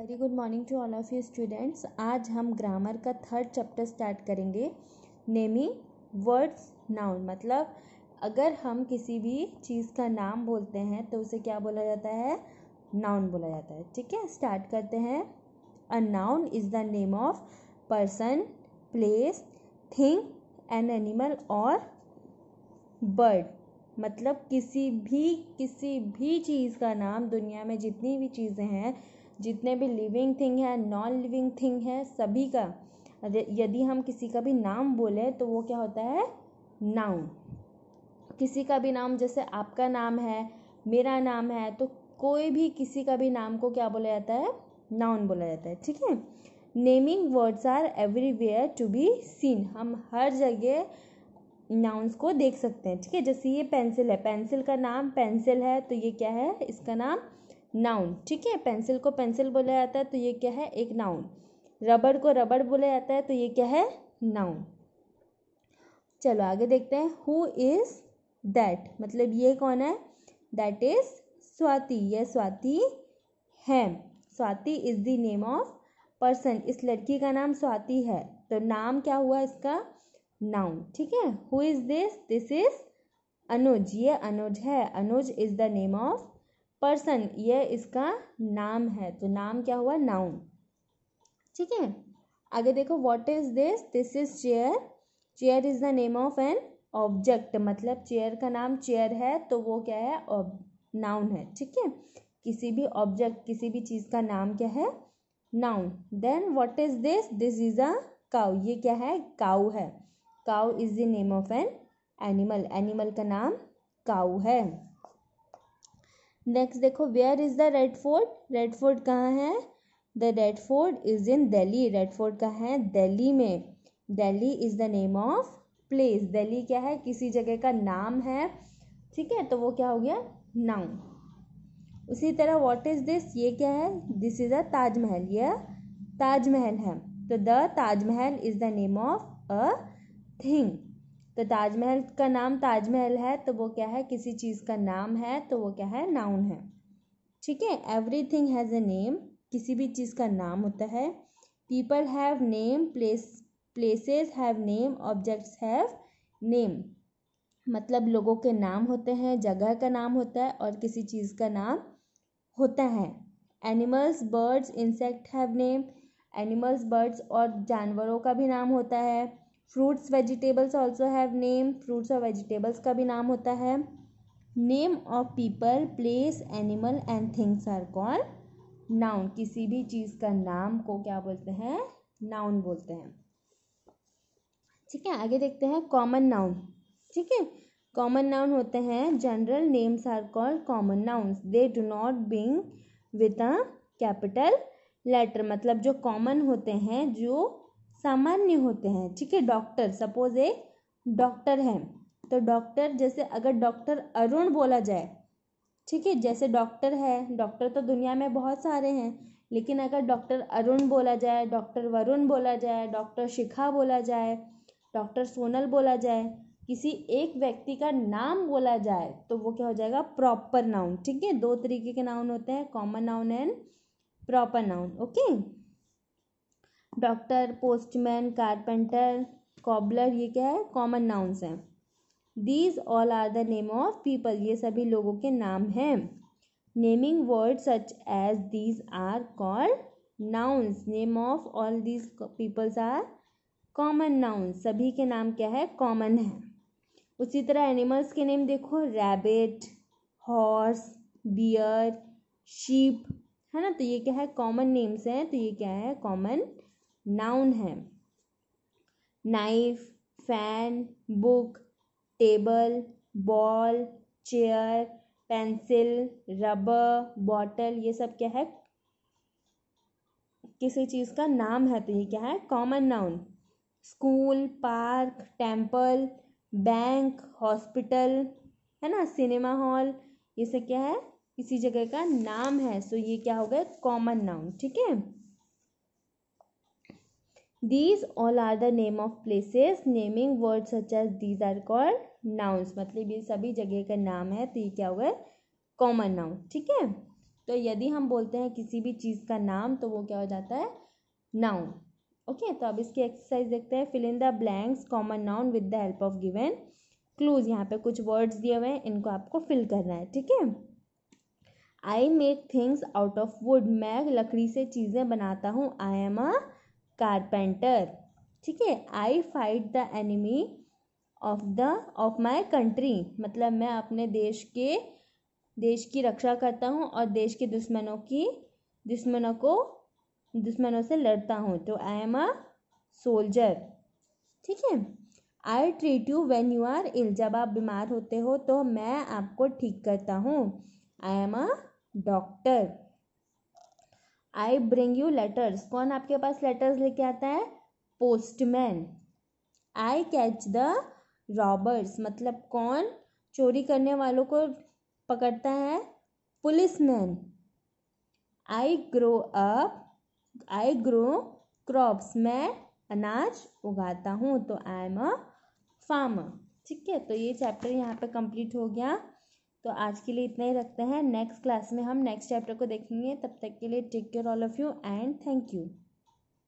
very good morning to all of you students आज हम grammar का थर्ड चैप्टर स्टार्ट करेंगे नेमी वर्ड्स नाउन मतलब अगर हम किसी भी चीज़ का नाम बोलते हैं तो उसे क्या बोला जाता है नाउन बोला जाता है ठीक है स्टार्ट करते हैं a noun is the name of person place thing an animal और बर्ड मतलब किसी भी किसी भी चीज़ का नाम दुनिया में जितनी भी चीज़ें हैं जितने भी लिविंग थिंग हैं नॉन लिविंग थिंग हैं सभी का यदि हम किसी का भी नाम बोले तो वो क्या होता है नाउन किसी का भी नाम जैसे आपका नाम है मेरा नाम है तो कोई भी किसी का भी नाम को क्या बोला जाता है नाउन बोला जाता है ठीक है naming words are everywhere to be seen हम हर जगह नाउन्स को देख सकते हैं ठीक है जैसे ये पेंसिल है पेंसिल का नाम पेंसिल है तो ये क्या है इसका नाम नाउन ठीक है पेंसिल को पेंसिल बोला जाता है तो ये क्या है एक नाउन रबड़ को रबड़ बोला जाता है तो ये क्या है नाउन चलो आगे देखते हैं हु इज़ दैट मतलब ये कौन है दैट इज स्वाति यह स्वाति है Swati is the name of person इस लड़की का नाम स्वाति है तो नाम क्या हुआ इसका नाउन ठीक है who is this this is Anuj ये अनुज है Anuj is the name of person ये इसका नाम है तो नाम क्या हुआ नाउन ठीक है आगे देखो what is this this is chair chair is the name of an object मतलब चेयर का नाम चेयर है तो वो क्या है नाउन है ठीक है किसी भी ऑब्जेक्ट किसी भी चीज़ का नाम क्या है noun then what is this this is a cow ये क्या है काउ है cow is the name of an animal animal का नाम काउ है नेक्स्ट देखो where is the red fort red fort कहाँ है the red fort is in Delhi red fort कहाँ है दिल्ली में Delhi is the name of place Delhi क्या है किसी जगह का नाम है ठीक है तो वो क्या हो गया नाउन उसी तरह व्हाट इज दिस ये क्या है दिस इज अ ताजमहल ये ताजमहल है तो the Taj Mahal is the name of a thing तो ताजमहल का नाम ताजमहल है तो वो क्या है किसी चीज़ का नाम है तो वो क्या है नाउन है ठीक है every thing has a name किसी भी चीज़ का नाम होता है people have name place places have name objects have name मतलब लोगों के नाम होते हैं जगह का नाम होता है और किसी चीज़ का नाम होता है animals birds insect have name animals birds और जानवरों का भी नाम होता है fruits vegetables also have name fruits और वेजिटेबल्स का भी नाम होता है name of people place animal and things are call noun किसी भी चीज़ का नाम को क्या बोलते हैं नाउन बोलते हैं ठीक है आगे देखते हैं कॉमन नाउन ठीक है कॉमन नाउन होते हैं general names are called common nouns they do not बिंग विद अ कैपिटल लेटर मतलब जो कॉमन होते हैं जो सामान्य होते हैं ठीक है डॉक्टर सपोज एक डॉक्टर है तो डॉक्टर जैसे अगर डॉक्टर अरुण बोला जाए ठीक है जैसे डॉक्टर है डॉक्टर तो दुनिया में बहुत सारे हैं लेकिन अगर डॉक्टर अरुण बोला जाए डॉक्टर वरुण बोला जाए डॉक्टर शिखा बोला जाए डॉक्टर सोनल बोला जाए किसी एक व्यक्ति का नाम बोला जाए तो वो क्या हो जाएगा प्रॉपर नाउन ठीक है दो तरीके के नाउन होते हैं common noun and proper noun okay doctor postman carpenter cobbler ये क्या है कॉमन नाउन्स हैं these all are the name of people ये सभी लोगों के नाम हैं naming word such as these are called nouns name of all these peoples are common nouns सभी के नाम क्या है कॉमन है उसी तरह एनिमल्स के नेम देखो रैबिट हॉर्स बियर शीप है ना तो ये क्या है कॉमन नेम्स हैं तो ये क्या है कॉमन नाउन है knife fan book table ball chair pencil rubber bottle ये सब क्या है किसी चीज़ का नाम है तो ये क्या है common noun school park temple bank hospital है ना सिनेमा हॉल ये सब क्या है इसी जगह का नाम है सो ये क्या हो गया कॉमन नाउन ठीक है these all are the name of places naming word such as these are called nouns मतलब ये सभी जगह का नाम है तो ये क्या हुआ है कॉमन नाउन ठीक है तो यदि हम बोलते हैं किसी भी चीज़ का नाम तो वो क्या हो जाता है नाउन ओके okay, तो अब इसकी एक्सरसाइज देखते हैं fill in the blanks common noun with the help of given clues यहाँ पे कुछ वर्ड्स दिए हुए हैं इनको आपको फिल करना है ठीक है I make things out of wood मैं लकड़ी से चीज़ें बनाता हूँ आई एम अ कारपेंटर ठीक है I fight the enemy of the of my country मतलब मैं अपने देश के देश की रक्षा करता हूँ और देश के दुश्मनों की दुश्मनों को दुश्मनों से लड़ता हूँ तो आई एम अ सोल्जर ठीक है I treat you when you are ill जब आप बीमार होते हो तो मैं आपको ठीक करता हूँ I am a doctor I bring you letters कौन आपके पास लेटर्स लेके आता है postman I catch the robbers मतलब कौन चोरी करने वालों को पकड़ता है policeman I grow up I grow crops मैं अनाज उगाता हूँ तो आई एम अ फार्मर ठीक है तो ये चैप्टर यहाँ पे कंप्लीट हो गया तो आज के लिए इतना ही रखते हैं नेक्स्ट क्लास में हम नेक्स्ट चैप्टर को देखेंगे तब तक के लिए take care all of you and thank you